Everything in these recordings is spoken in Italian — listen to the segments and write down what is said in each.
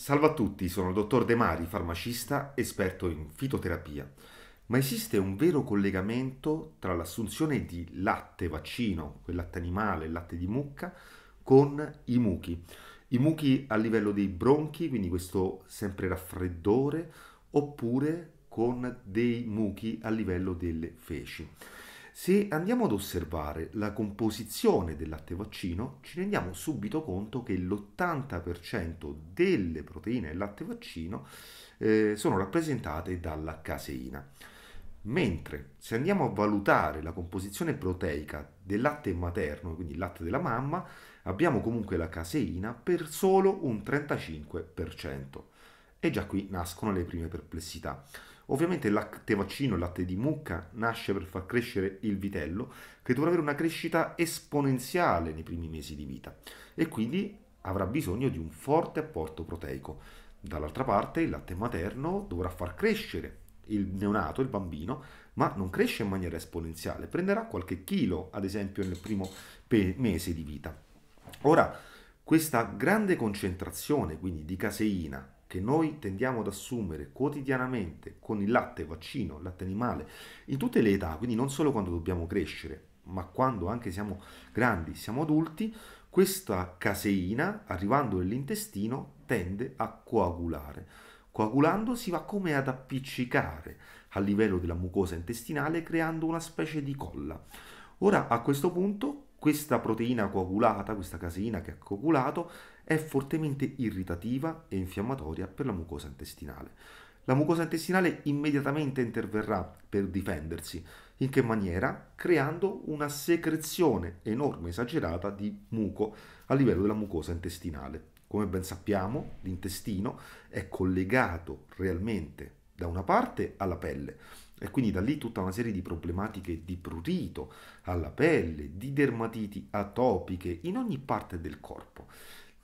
Salve a tutti, sono il dottor De Mari, farmacista, esperto in fitoterapia. Ma esiste un vero collegamento tra l'assunzione di latte vaccino, quel latte animale, il latte di mucca, con i muchi. I muchi a livello dei bronchi, quindi questo sempre raffreddore, oppure con dei muchi a livello delle feci. Se andiamo ad osservare la composizione del latte vaccino, ci rendiamo subito conto che l'80% delle proteine del latte vaccino eh, sono rappresentate dalla caseina. Mentre se andiamo a valutare la composizione proteica del latte materno, quindi il latte della mamma, abbiamo comunque la caseina per solo un 35%. E già qui nascono le prime perplessità. Ovviamente il latte vaccino, il latte di mucca, nasce per far crescere il vitello che dovrà avere una crescita esponenziale nei primi mesi di vita e quindi avrà bisogno di un forte apporto proteico. Dall'altra parte il latte materno dovrà far crescere il neonato, il bambino, ma non cresce in maniera esponenziale, prenderà qualche chilo, ad esempio, nel primo pe- mese di vita. Ora, questa grande concentrazione quindi di caseina che noi tendiamo ad assumere quotidianamente con il latte, vaccino, il latte animale, in tutte le età, quindi non solo quando dobbiamo crescere, ma quando anche siamo grandi, siamo adulti, questa caseina, arrivando nell'intestino, tende a coagulare. Coagulando si va come ad appiccicare a livello della mucosa intestinale creando una specie di colla. Ora a questo punto questa proteina coagulata, questa caseina che ha coagulato, è fortemente irritativa e infiammatoria per la mucosa intestinale. La mucosa intestinale immediatamente interverrà per difendersi. In che maniera? Creando una secrezione enorme, esagerata di muco a livello della mucosa intestinale. Come ben sappiamo, l'intestino è collegato realmente da una parte alla pelle e quindi da lì tutta una serie di problematiche di prurito alla pelle, di dermatiti atopiche in ogni parte del corpo.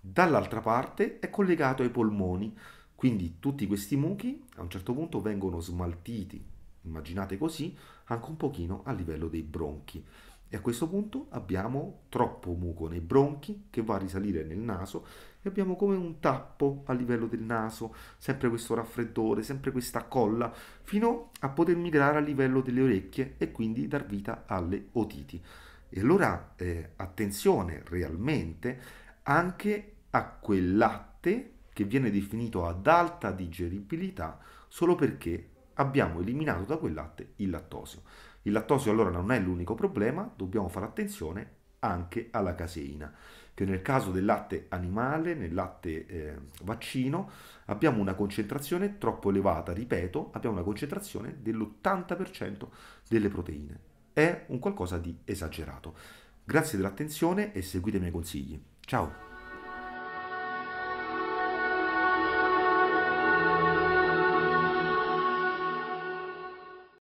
Dall'altra parte è collegato ai polmoni, quindi tutti questi muchi a un certo punto vengono smaltiti, immaginate così, anche un pochino a livello dei bronchi. E a questo punto abbiamo troppo muco nei bronchi che va a risalire nel naso e abbiamo come un tappo a livello del naso, sempre questo raffreddore, sempre questa colla, fino a poter migrare a livello delle orecchie e quindi dar vita alle otiti. E allora eh, attenzione realmente anche a quel latte che viene definito ad alta digeribilità solo perché abbiamo eliminato da quel latte il lattosio. Il lattosio allora non è l'unico problema, dobbiamo fare attenzione anche alla caseina, che nel caso del latte animale, nel latte eh, vaccino, abbiamo una concentrazione troppo elevata, ripeto, abbiamo una concentrazione dell'80% delle proteine. È un qualcosa di esagerato. Grazie dell'attenzione e seguite i miei consigli. Ciao!